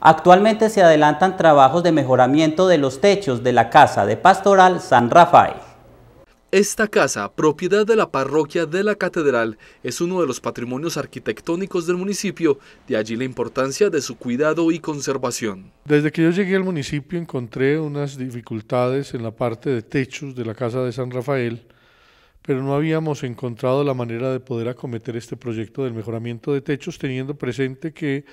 Actualmente se adelantan trabajos de mejoramiento de los techos de la Casa de Pastoral San Rafael. Esta casa, propiedad de la parroquia de la Catedral, es uno de los patrimonios arquitectónicos del municipio, de allí la importancia de su cuidado y conservación. Desde que yo llegué al municipio encontré unas dificultades en la parte de techos de la Casa de San Rafael, pero no habíamos encontrado la manera de poder acometer este proyecto del mejoramiento de techos teniendo presente que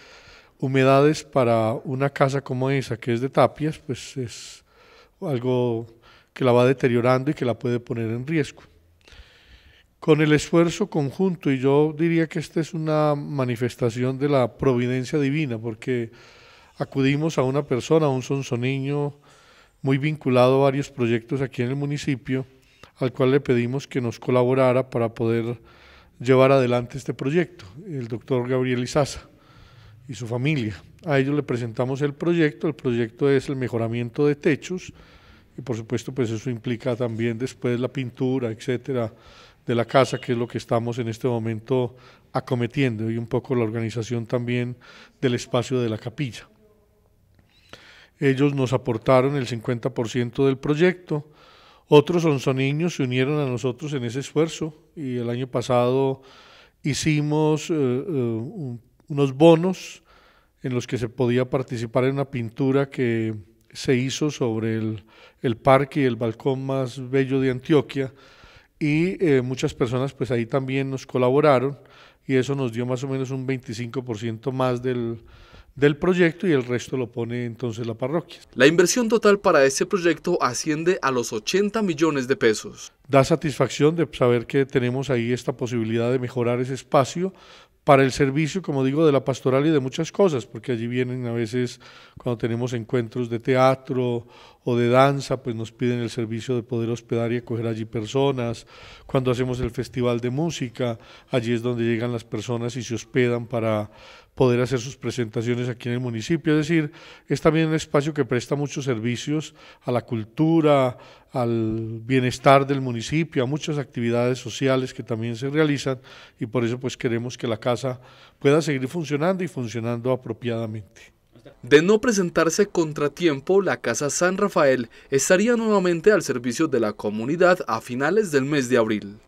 humedades para una casa como esa, que es de tapias, pues es algo que la va deteriorando y que la puede poner en riesgo. Con el esfuerzo conjunto, y yo diría que esta es una manifestación de la providencia divina, porque acudimos a una persona, a un sonsoniño muy vinculado a varios proyectos aquí en el municipio, al cual le pedimos que nos colaborara para poder llevar adelante este proyecto, el doctor Gabriel Izaza y su familia. A ellos le presentamos el proyecto, el proyecto es el mejoramiento de techos y por supuesto pues eso implica también después la pintura, etcétera, de la casa, que es lo que estamos en este momento acometiendo y un poco la organización también del espacio de la capilla. Ellos nos aportaron el 50% del proyecto, otros niños se unieron a nosotros en ese esfuerzo y el año pasado hicimos eh, eh, un unos bonos en los que se podía participar en una pintura que se hizo sobre el, parque y el balcón más bello de Antioquia y eh, muchas personas pues ahí también nos colaboraron y eso nos dio más o menos un 25% más del, del proyecto y el resto lo pone entonces la parroquia. La inversión total para este proyecto asciende a los 80 millones de pesos da satisfacción de saber que tenemos ahí esta posibilidad de mejorar ese espacio para el servicio, como digo, de la pastoral y de muchas cosas, porque allí vienen a veces cuando tenemos encuentros de teatro o de danza, pues nos piden el servicio de poder hospedar y acoger allí personas. Cuando hacemos el festival de música, allí es donde llegan las personas y se hospedan para poder hacer sus presentaciones aquí en el municipio. Es decir, es también un espacio que presta muchos servicios a la cultura, al bienestar del municipio, a muchas actividades sociales que también se realizan y por eso pues queremos que la casa pueda seguir funcionando y funcionando apropiadamente. De no presentarse contratiempo, la Casa San Rafael estaría nuevamente al servicio de la comunidad a finales del mes de abril.